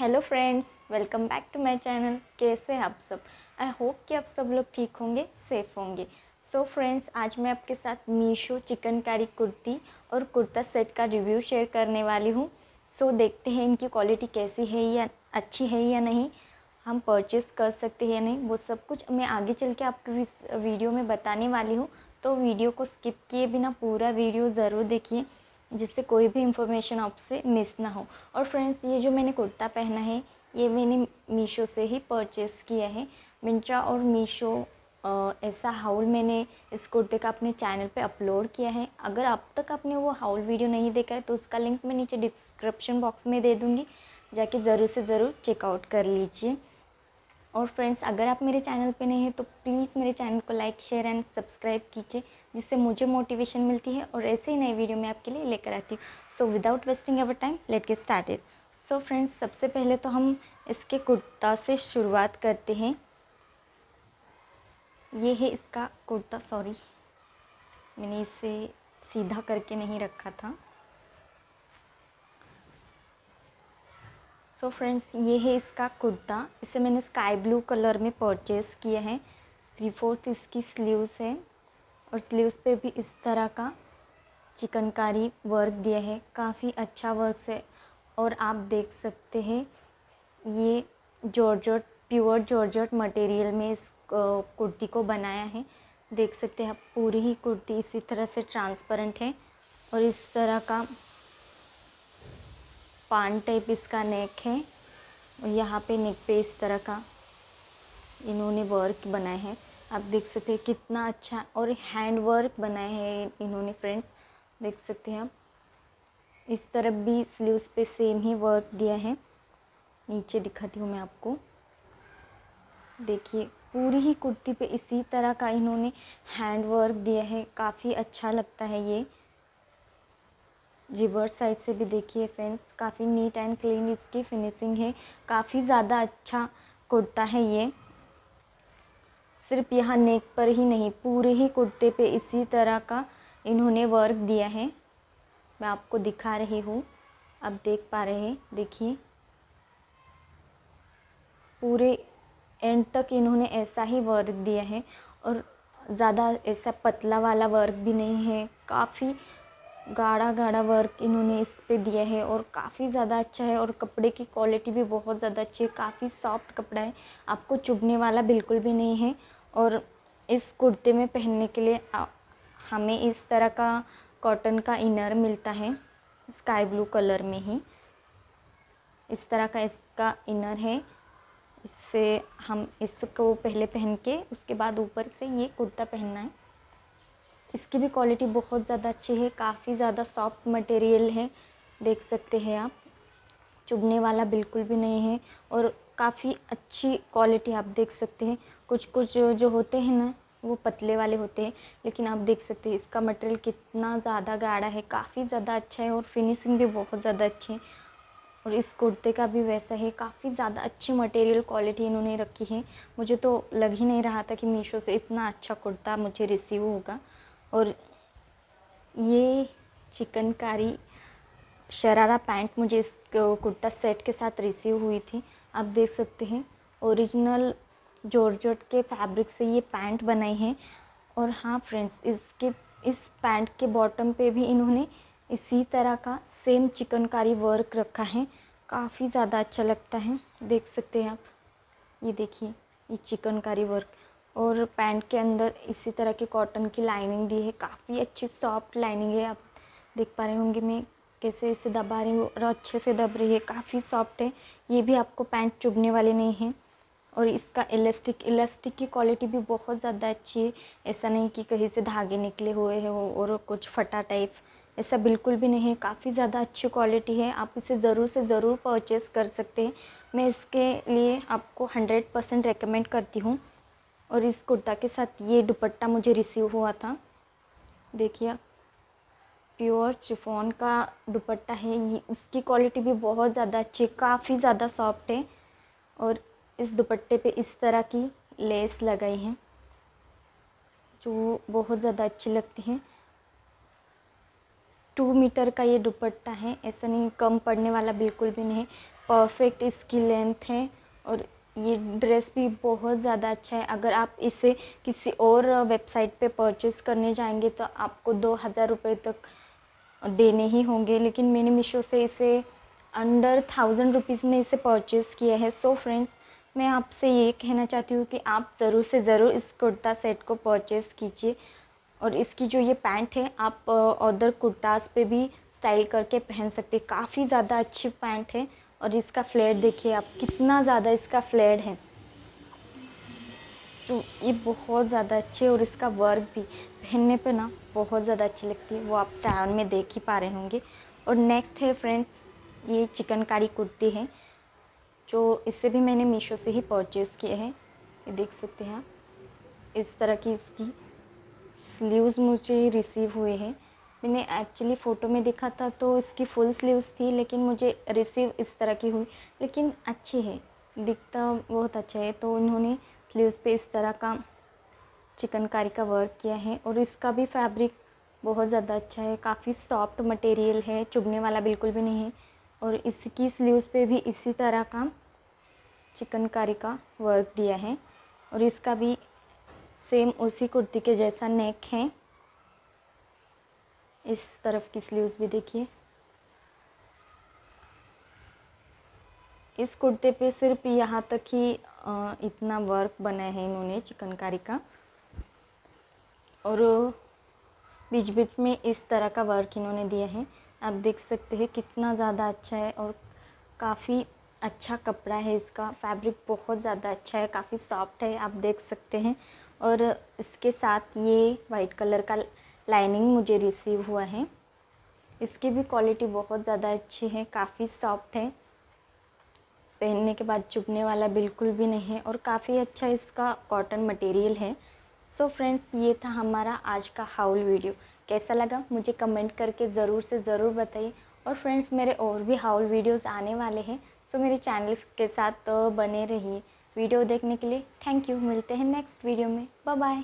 hello friends welcome back to my channel कैसे आप सब आई होप कि आप सब लोग ठीक होंगे सेफ़ होंगे सो so फ्रेंड्स आज मैं आपके साथ मीशो चिकनकारी कुर्ती और कुर्ता सेट का रिव्यू शेयर करने वाली हूँ सो so देखते हैं इनकी क्वालिटी कैसी है या अच्छी है या नहीं हम परचेस कर सकते हैं या नहीं वो सब कुछ मैं आगे चल के आपको वीडियो में बताने वाली हूँ तो वीडियो को स्किप किए बिना पूरा वीडियो ज़रूर देखिए जिससे कोई भी इंफॉर्मेशन आपसे मिस ना हो और फ्रेंड्स ये जो मैंने कुर्ता पहना है ये मैंने मीशो से ही परचेस किया है मिंट्रा और मीशो ऐसा हाउल मैंने इस कुर्ते का अपने चैनल पे अपलोड किया है अगर अब तक आपने वो हाउल वीडियो नहीं देखा है तो उसका लिंक मैं नीचे डिस्क्रिप्शन बॉक्स में दे दूँगी जाके ज़रूर से ज़रूर चेकआउट कर लीजिए और फ्रेंड्स अगर आप मेरे चैनल पे नए हैं तो प्लीज़ मेरे चैनल को लाइक शेयर एंड सब्सक्राइब कीजिए जिससे मुझे मोटिवेशन मिलती है और ऐसे ही नए वीडियो मैं आपके लिए लेकर आती हूँ so without wasting our time let get started so friends सबसे पहले तो हम इसके कुर्ता से शुरुआत करते हैं ये है इसका कुर्ता सॉरी मैंने इसे सीधा करके नहीं रखा था सो so फ्रेंड्स ये है इसका कुर्ता इसे मैंने स्काई ब्लू कलर में परचेज़ किया है थ्री फोर्थ इसकी स्लीव्स है और स्लीव्स पे भी इस तरह का चिकनकारी वर्क दिया है काफ़ी अच्छा वर्क है और आप देख सकते हैं ये जॉर्जट प्योर जॉर्जट मटेरियल में इस कुर्ती को बनाया है देख सकते हैं आप पूरी ही कुर्ती इसी तरह से ट्रांसपेरेंट है और इस तरह का पान टाइप इसका नेक है और यहाँ पे नेक पे इस तरह का इन्होंने वर्क बनाए हैं आप देख सकते हैं कितना अच्छा और हैंड वर्क बनाए हैं इन्होंने फ्रेंड्स देख सकते हैं आप इस तरफ भी स्लीव्स पे सेम ही वर्क दिया है नीचे दिखाती हूँ मैं आपको देखिए पूरी ही कुर्ती पे इसी तरह का इन्होंने हैंड वर्क दिया है काफ़ी अच्छा लगता है ये रिवर्स साइड से भी देखिए फ्रेंड्स काफ़ी नीट एंड क्लीन इसकी फिनिशिंग है काफ़ी ज़्यादा अच्छा कुर्ता है ये सिर्फ यहाँ नेक पर ही नहीं पूरे ही कुर्ते पे इसी तरह का इन्होंने वर्क दिया है मैं आपको दिखा रही हूँ आप देख पा रहे हैं देखिए पूरे एंड तक इन्होंने ऐसा ही वर्क दिया है और ज़्यादा ऐसा पतला वाला वर्क भी नहीं है काफ़ी गाढ़ा गाढ़ा वर्क इन्होंने इस पे दिया है और काफ़ी ज़्यादा अच्छा है और कपड़े की क्वालिटी भी बहुत ज़्यादा अच्छी है काफ़ी सॉफ्ट कपड़ा है आपको चुभने वाला बिल्कुल भी नहीं है और इस कुर्ते में पहनने के लिए हमें इस तरह का कॉटन का इनर मिलता है स्काई ब्लू कलर में ही इस तरह का इसका इनर है इससे हम इसको पहले पहन के उसके बाद ऊपर से ये कुर्ता पहनना है इसकी भी क्वालिटी बहुत ज़्यादा अच्छी है काफ़ी ज़्यादा सॉफ्ट मटेरियल है देख सकते हैं आप चुभने वाला बिल्कुल भी नहीं है और काफ़ी अच्छी क्वालिटी आप देख सकते हैं कुछ कुछ जो होते हैं ना वो पतले वाले होते हैं लेकिन आप देख सकते हैं इसका मटेरियल कितना ज़्यादा गाढ़ा है काफ़ी ज़्यादा अच्छा है और फिनिशिंग भी बहुत ज़्यादा अच्छी है और इस कुर्ते का भी वैसा है काफ़ी ज़्यादा अच्छी मटेरियल क्वालिटी इन्होंने रखी है मुझे तो लग ही नहीं रहा था कि मीशो से इतना अच्छा कुर्ता मुझे रिसीव होगा और ये चिकनकारी शरारा पैंट मुझे इस कुर्ता सेट के साथ रिसीव हुई थी आप देख सकते हैं ओरिजिनल जॉर्जट के फैब्रिक से ये पैंट बनाई है और हाँ फ्रेंड्स इसके इस पैंट के बॉटम पे भी इन्होंने इसी तरह का सेम चिकनकारी वर्क रखा है काफ़ी ज़्यादा अच्छा लगता है देख सकते हैं आप ये देखिए ये चिकनकारी वर्क और पैंट के अंदर इसी तरह की कॉटन की लाइनिंग दी है काफ़ी अच्छी सॉफ्ट लाइनिंग है आप देख पा रहे होंगे मैं कैसे इसे दबा रही हूँ और अच्छे से दब रही है काफ़ी सॉफ्ट है ये भी आपको पैंट चुभने वाले नहीं है और इसका इलास्टिक इलास्टिक की क्वालिटी भी बहुत ज़्यादा अच्छी है ऐसा नहीं कि कहीं से धागे निकले हुए हैं और कुछ फटा टाइप ऐसा बिल्कुल भी नहीं है काफ़ी ज़्यादा अच्छी क्वालिटी है आप इसे ज़रूर से ज़रूर परचेज़ कर सकते हैं मैं इसके लिए आपको हंड्रेड परसेंट रिकमेंड करती हूँ और इस कुर्ता के साथ ये दुपट्टा मुझे रिसीव हुआ था देखिए प्योर चिफोन का दुपट्टा है ये इसकी क्वालिटी भी बहुत ज़्यादा अच्छी काफ़ी ज़्यादा सॉफ्ट है और इस दुपट्टे पे इस तरह की लेस लगाई है जो बहुत ज़्यादा अच्छी लगती है टू मीटर का ये दुपट्टा है ऐसा नहीं कम पड़ने वाला बिल्कुल भी नहीं परफेक्ट इसकी लेंथ है और ये ड्रेस भी बहुत ज़्यादा अच्छा है अगर आप इसे किसी और वेबसाइट पे परचेस करने जाएंगे तो आपको दो हज़ार रुपये तक देने ही होंगे लेकिन मैंने मीशो से इसे अंडर थाउजेंड रुपीज़ में इसे परचेस किया है सो so फ्रेंड्स मैं आपसे ये कहना चाहती हूँ कि आप ज़रूर से ज़रूर इस कुर्ता सेट को परचेस कीजिए और इसकी जो ये पैंट है आप अदर कुर्ताज पे भी स्टाइल करके पहन सकते काफ़ी ज़्यादा अच्छी पैंट है और इसका फ्लेयर देखिए आप कितना ज़्यादा इसका फ्लेयर है तो ये बहुत ज़्यादा अच्छे और इसका वर्क भी पहनने पे ना बहुत ज़्यादा अच्छी लगती है वो आप ट्रायल में देख ही पा रहे होंगे और नेक्स्ट है फ्रेंड्स ये चिकनकारी कुर्ती है जो इससे भी मैंने मीशो से ही परचेज़ किए हैं ये देख सकते हैं आप इस तरह की इसकी स्लीव्स मुझे रिसीव हुए हैं मैंने एक्चुअली फ़ोटो में देखा था तो इसकी फुल स्लीव्स थी लेकिन मुझे रिसीव इस तरह की हुई लेकिन अच्छी है दिखता बहुत अच्छा है तो इन्होंने स्लीव्स पे इस तरह का चिकनकारी का वर्क किया है और इसका भी फैब्रिक बहुत ज़्यादा अच्छा है काफ़ी सॉफ्ट मटेरियल है चुभने वाला बिल्कुल भी नहीं है और इसकी स्लीव्स पे भी इसी तरह का चिकनकारी का वर्क दिया है और इसका भी सेम उसी कुर्ती के जैसा नेक है इस तरफ की स्लीव्स भी देखिए इस कुर्ते पे सिर्फ यहाँ तक ही इतना वर्क बनाया है इन्होंने चिकनकारी का और बीच बीच में इस तरह का वर्क इन्होंने दिया है आप देख सकते हैं कितना ज़्यादा अच्छा है और काफ़ी अच्छा कपड़ा है इसका फैब्रिक बहुत ज़्यादा अच्छा है काफ़ी सॉफ्ट है आप देख सकते हैं और इसके साथ ये वाइट कलर का लाइनिंग मुझे रिसीव हुआ है इसकी भी क्वालिटी बहुत ज़्यादा अच्छी है काफ़ी सॉफ्ट है पहनने के बाद चुभने वाला बिल्कुल भी नहीं है और काफ़ी अच्छा इसका कॉटन मटेरियल है सो so फ्रेंड्स ये था हमारा आज का हाउल वीडियो कैसा लगा मुझे कमेंट करके ज़रूर से ज़रूर बताइए और फ्रेंड्स मेरे और भी हाउल वीडियोस आने वाले हैं सो so मेरे चैनल के साथ तो बने रहिए वीडियो देखने के लिए थैंक यू मिलते हैं नेक्स्ट वीडियो में बाय बाय